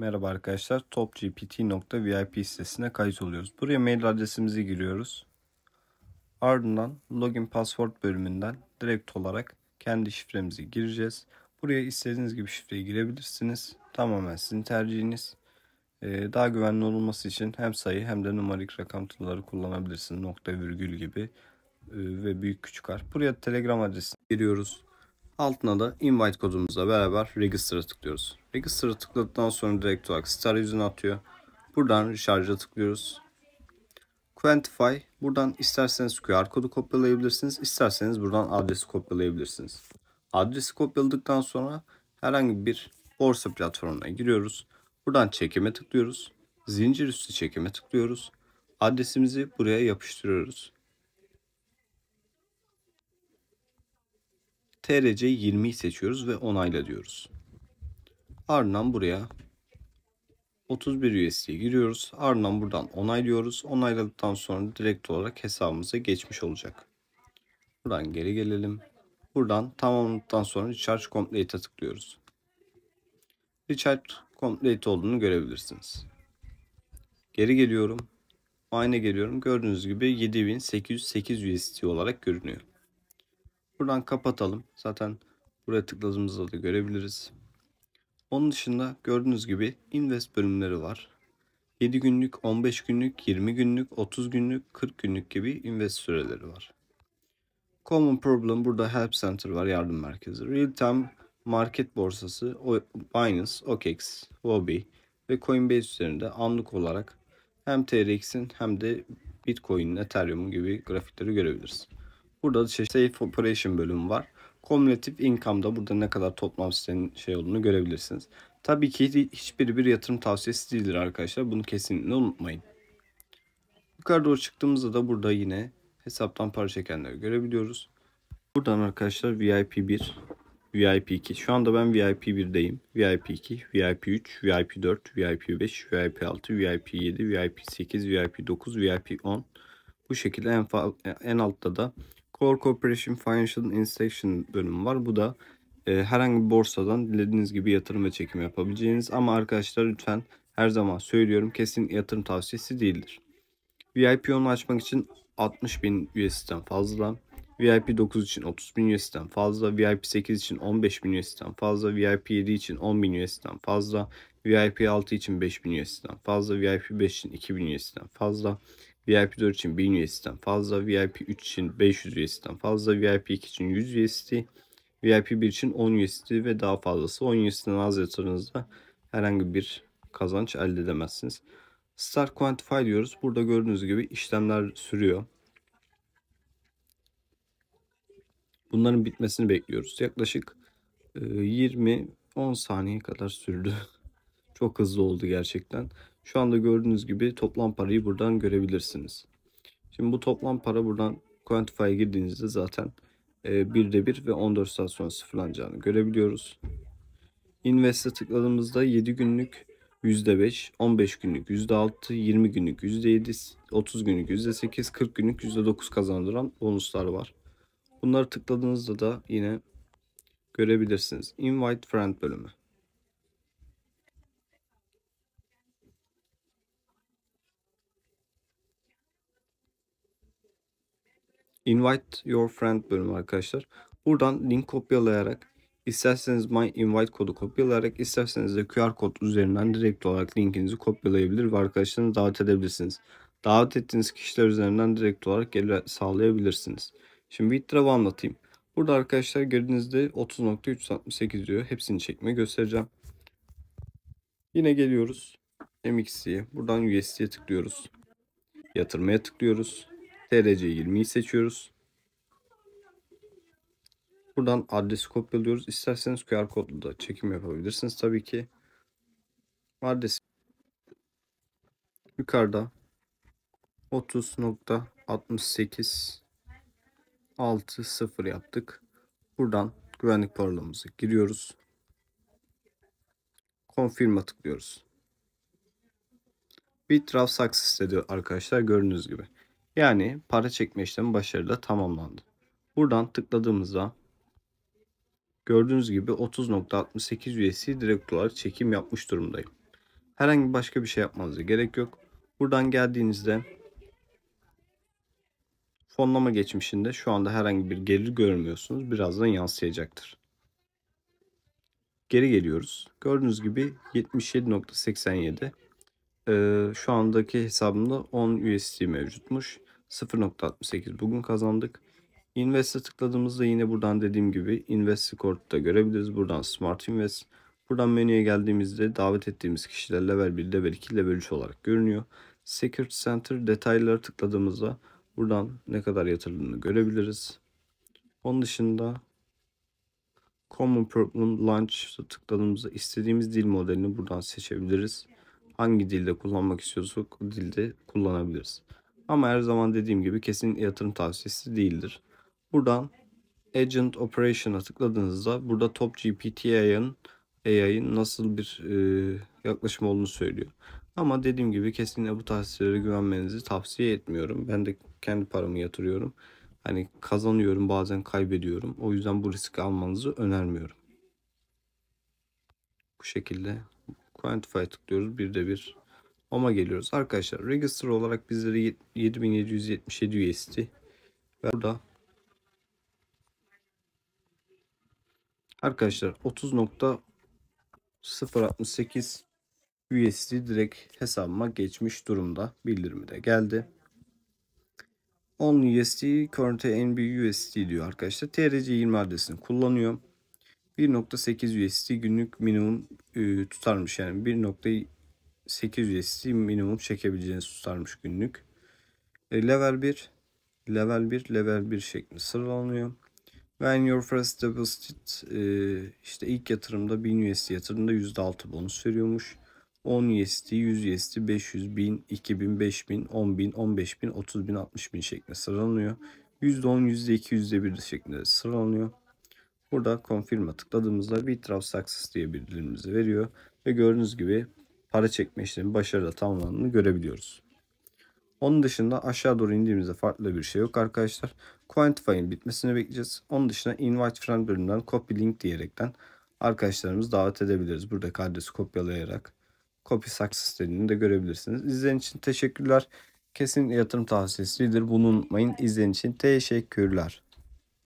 Merhaba arkadaşlar. topgpt.vip sitesine kayıt oluyoruz. Buraya mail adresimizi giriyoruz. Ardından login password bölümünden direkt olarak kendi şifremizi gireceğiz. Buraya istediğiniz gibi şifreyi girebilirsiniz. Tamamen sizin tercihiniz. Ee, daha güvenli olması için hem sayı hem de numarik rakam tılları kullanabilirsiniz. Nokta virgül gibi ee, ve büyük küçük harf. Buraya telegram adresini giriyoruz. Altına da invite kodumuzla beraber register'a tıklıyoruz. Register'a tıkladıktan sonra direkt olarak star yüzünü atıyor. Buradan recharge'a tıklıyoruz. Quantify. Buradan isterseniz QR kodu kopyalayabilirsiniz. isterseniz buradan adresi kopyalayabilirsiniz. Adresi kopyaladıktan sonra herhangi bir borsa platformuna giriyoruz. Buradan çekime tıklıyoruz. Zincir üstü çekime tıklıyoruz. Adresimizi buraya yapıştırıyoruz. TRC 20'yi seçiyoruz ve onayla diyoruz. Ardından buraya 31 USD'ye giriyoruz. Ardından buradan onaylıyoruz. Onayladıktan sonra direkt olarak hesabımıza geçmiş olacak. Buradan geri gelelim. Buradan tamamladıktan sonra Recharge Complete'a tıklıyoruz. Recharge Complete olduğunu görebilirsiniz. Geri geliyorum. Aynı geliyorum. Gördüğünüz gibi 7808 USD olarak görünüyor. Buradan kapatalım. Zaten buraya tıkladığımızda da görebiliriz. Onun dışında gördüğünüz gibi invest bölümleri var. 7 günlük, 15 günlük, 20 günlük, 30 günlük, 40 günlük gibi invest süreleri var. Common Problem burada Help Center var, yardım merkezi. Real Time Market Borsası, Binance, OKEx, Huobi ve Coinbase üzerinde anlık olarak hem TRX'in hem de bitcoin, ethereum gibi grafikleri görebiliriz. Burada da çeşitli Safe Operation bölümü var. Cumulative Income'da burada ne kadar toplam sitenin şey olduğunu görebilirsiniz. Tabii ki hiçbir bir yatırım tavsiyesi değildir arkadaşlar. Bunu kesinlikle unutmayın. Yukarı doğru çıktığımızda da burada yine hesaptan para çekenleri görebiliyoruz. Buradan arkadaşlar VIP 1, VIP 2. Şu anda ben VIP 1'deyim. VIP 2, VIP 3, VIP 4, VIP 5, VIP 6, VIP 7, VIP 8, VIP 9, VIP 10. Bu şekilde en, en altta da Core Corporation Financial Instruction bölümü var. Bu da e, herhangi bir borsadan dilediğiniz gibi yatırım ve çekim yapabileceğiniz ama arkadaşlar lütfen her zaman söylüyorum kesin yatırım tavsiyesi değildir. VIP 10'u açmak için 60 bin üyesinden fazla, VIP 9 için 30 bin üyesinden fazla, VIP 8 için 15 bin üyesinden fazla, VIP 7 için 10 bin üyesinden fazla, VIP 6 için 5 bin üyesinden fazla, VIP 5 için 2 bin üyesinden fazla, VIP 4 için 1000 USD'den fazla, VIP 3 için 500 USD'den fazla, VIP 2 için 100 USD, VIP 1 için 10 USD ve daha fazlası. 10 USD'den az yatırınızda herhangi bir kazanç elde edemezsiniz. Start Quantify diyoruz. Burada gördüğünüz gibi işlemler sürüyor. Bunların bitmesini bekliyoruz. Yaklaşık 20-10 saniye kadar sürdü. Çok hızlı oldu gerçekten. Şu anda gördüğünüz gibi toplam parayı buradan görebilirsiniz. Şimdi bu toplam para buradan Quantify'a girdiğinizde zaten e, birde bir ve 14 saat sonra sıfırlanacağını görebiliyoruz. Invest'e tıkladığımızda 7 günlük %5, 15 günlük %6, 20 günlük %7, 30 günlük %8, 40 günlük %9 kazandıran bonuslar var. Bunları tıkladığınızda da yine görebilirsiniz. Invite Friend bölümü. Invite Your Friend bölümü arkadaşlar. Buradan link kopyalayarak isterseniz My Invite kodu kopyalayarak isterseniz de QR kod üzerinden direkt olarak linkinizi kopyalayabilir ve arkadaşlarını davet edebilirsiniz. Davet ettiğiniz kişiler üzerinden direkt olarak gelir sağlayabilirsiniz. Şimdi bir trava anlatayım. Burada arkadaşlar gördüğünüzde 30.368 diyor. Hepsini çekme göstereceğim. Yine geliyoruz. MXC'ye. Buradan USD'ye tıklıyoruz. Yatırmaya tıklıyoruz. TRC 20'yi seçiyoruz. Buradan adresi kopyalıyoruz. İsterseniz QR kodlu da çekim yapabilirsiniz tabii ki. Adres yukarıda 30.6860 yaptık. Buradan güvenlik parolamızı giriyoruz. Confirm'a tıklıyoruz. Bir Trafsax istedi arkadaşlar gördüğünüz gibi. Yani para çekme işlemi başarıyla tamamlandı. Buradan tıkladığımızda gördüğünüz gibi 30.68 USD direkt olarak çekim yapmış durumdayım. Herhangi başka bir şey yapmanıza gerek yok. Buradan geldiğinizde fonlama geçmişinde şu anda herhangi bir gelir görmüyorsunuz. Birazdan yansıyacaktır. Geri geliyoruz. Gördüğünüz gibi 77.87 e, şu andaki hesabımda 10 USD mevcutmuş. 0.68 bugün kazandık. Invest'e tıkladığımızda yine buradan dediğim gibi Invest Score'da görebiliriz. Buradan Smart Invest. Buradan menüye geldiğimizde davet ettiğimiz kişiler level 1, level 2, level 3 olarak görünüyor. Security Center detaylara tıkladığımızda buradan ne kadar yatırıldığını görebiliriz. Onun dışında Common Problem Launch'a tıkladığımızda istediğimiz dil modelini buradan seçebiliriz hangi dilde kullanmak istiyorsak o dilde kullanabiliriz. Ama her zaman dediğim gibi kesin yatırım tavsiyesi değildir. Buradan Agent Operation'a tıkladığınızda burada Top GPT AI'ın AI nasıl bir e, yaklaşım olduğunu söylüyor. Ama dediğim gibi kesinlikle bu tavsiyelere güvenmenizi tavsiye etmiyorum. Ben de kendi paramı yatırıyorum. Hani kazanıyorum bazen kaybediyorum. O yüzden bu riski almanızı önermiyorum. Bu şekilde Quantify tıklıyoruz. Bir de bir OM'a geliyoruz. Arkadaşlar register olarak bizlere 7777 USD. Ve burada arkadaşlar 30.068 USD direkt hesabıma geçmiş durumda. Bildirimi de geldi. 10 USD, current NB USD diyor arkadaşlar. TRC20 adresini kullanıyorum. 1.8 USD günlük minimum e, tutarmış yani 1.8 USD minimum çekebileceğiniz tutarmış günlük. E, level 1, level 1, level 1 şeklinde sıralanıyor. When your first deposit e, işte ilk yatırımda 1000 USD yatırımda %6 bonus veriyormuş. 10 USD, 100 USD, 500, 1000, 2000, 5000, 10000, 15000, 30000, 60000 şeklinde sıralanıyor. %10, %2, %1 şeklinde sıralanıyor. Burada confirm'a tıkladığımızda withdraw success diye bildirimimizi veriyor. Ve gördüğünüz gibi para çekme işlemi başarıyla tamamlandığını görebiliyoruz. Onun dışında aşağı doğru indiğimizde farklı bir şey yok arkadaşlar. Quantify'in bitmesini bekleyeceğiz. Onun dışında invite friend bölümünden copy link diyerekten arkadaşlarımız davet edebiliriz. Burada adresi kopyalayarak copy success dediğini de görebilirsiniz. İzlediğiniz için teşekkürler. Kesin yatırım tavsiyesidir. Bunu unutmayın. İzlediğiniz için teşekkürler.